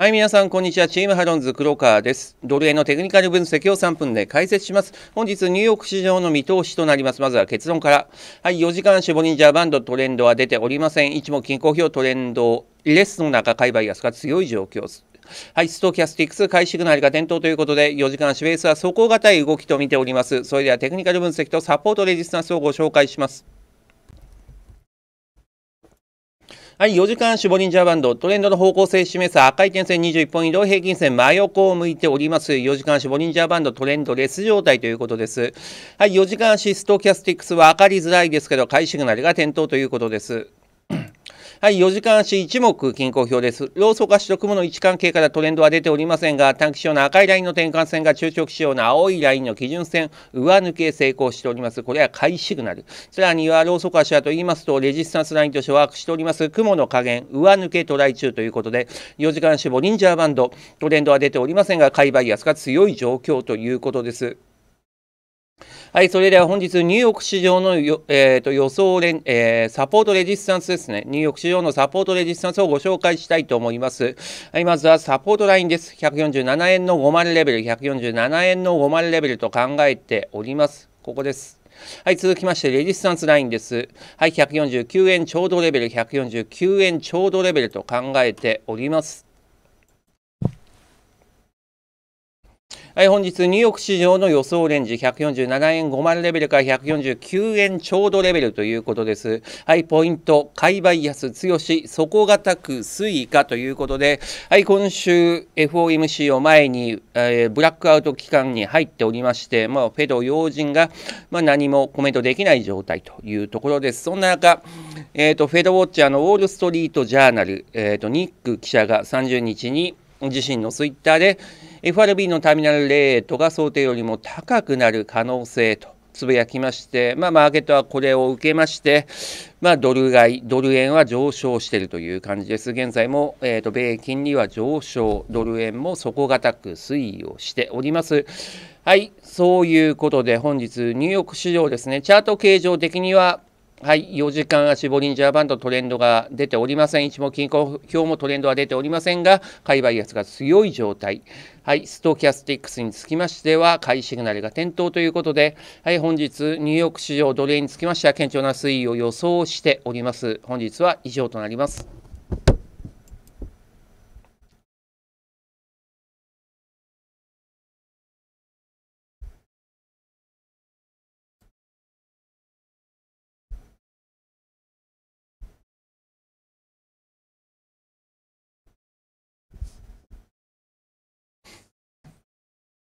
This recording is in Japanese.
はい、皆さん、こんにちは。チームハロンズ黒川です。ドル円のテクニカル分析を3分で解説します。本日、ニューヨーク市場の見通しとなります。まずは結論から。はい、4時間足ボリンジャーバンドトレンドは出ておりません。一目均衡表トレンド、レスの中、買い場安が強い状況。はい、ストキャスティックス、開始グナルが点灯ということで、4時間足ベースは底堅い動きと見ております。それではテクニカル分析とサポートレジスタンスをご紹介します。はい、4時間絞リンジャーバンド、トレンドの方向性示す赤い点線21本移動平均線真横を向いております。4時間絞リンジャーバンド、トレンドレス状態ということです。はい、4時間シストキャスティックスは上がりづらいですけど、買いシグナルが点灯ということです。はい、4時間足1目均衡表です。ローソク足と雲の位置関係からトレンドは出ておりませんが、短期仕様の赤いラインの転換線が中長期仕様の青いラインの基準線、上抜け成功しております。これは買いシグナル。さらにはローソク足はと言いますと、レジスタンスラインとしてしております。雲の加減、上抜けトライ中ということで、4時間足ボリンジャーバンド、トレンドは出ておりませんが、買いバイアスが強い状況ということです。はい、それでは本日、ニューヨーク市場のよ、えーと、予想レン、えー、サポートレジスタンスですね、ニューヨーク市場のサポートレジスタンスをご紹介したいと思います。はい、まずはサポートラインです。147円の5万レベル、147円の5万レベルと考えております。ここです。はい、続きまして、レジスタンスラインです。はい、149円ちょうどレベル、149円ちょうどレベルと考えております。はい、本日ニューヨーク市場の予想レンジ147円50レベルから149円ちょうどレベルということです。はい、ポイント、買いバイアス強し、底堅く推移かということで、はい、今週 FOMC を前に、えー、ブラックアウト期間に入っておりまして、まあ、フェド要人が、まあ、何もコメントできない状態というところです。そんな中、えーと、フェドウォッチャーのウォール・ストリート・ジャーナル、えーと、とニック記者が30日に自身のツイッターで、FRB のターミナルレートが想定よりも高くなる可能性とつぶやきまして、まあ、マーケットはこれを受けまして、まあ、ドル買い、ドル円は上昇しているという感じです。現在も、えーと、と米金利は上昇、ドル円も底堅く推移をしております。はい、そういうことで本日ニューヨーク市場ですね、チャート形状的にははい、4時間足ボリンジャーバンドトレンドが出ておりません。一目均衡表もトレンドは出ておりませんが、買いバイが強い状態。はい、ストキャスティックスにつきましては、買いシグナルが点灯ということで、はい、本日、ニューヨーク市場、奴隷につきましては、堅調な推移を予想しております。本日は以上となります。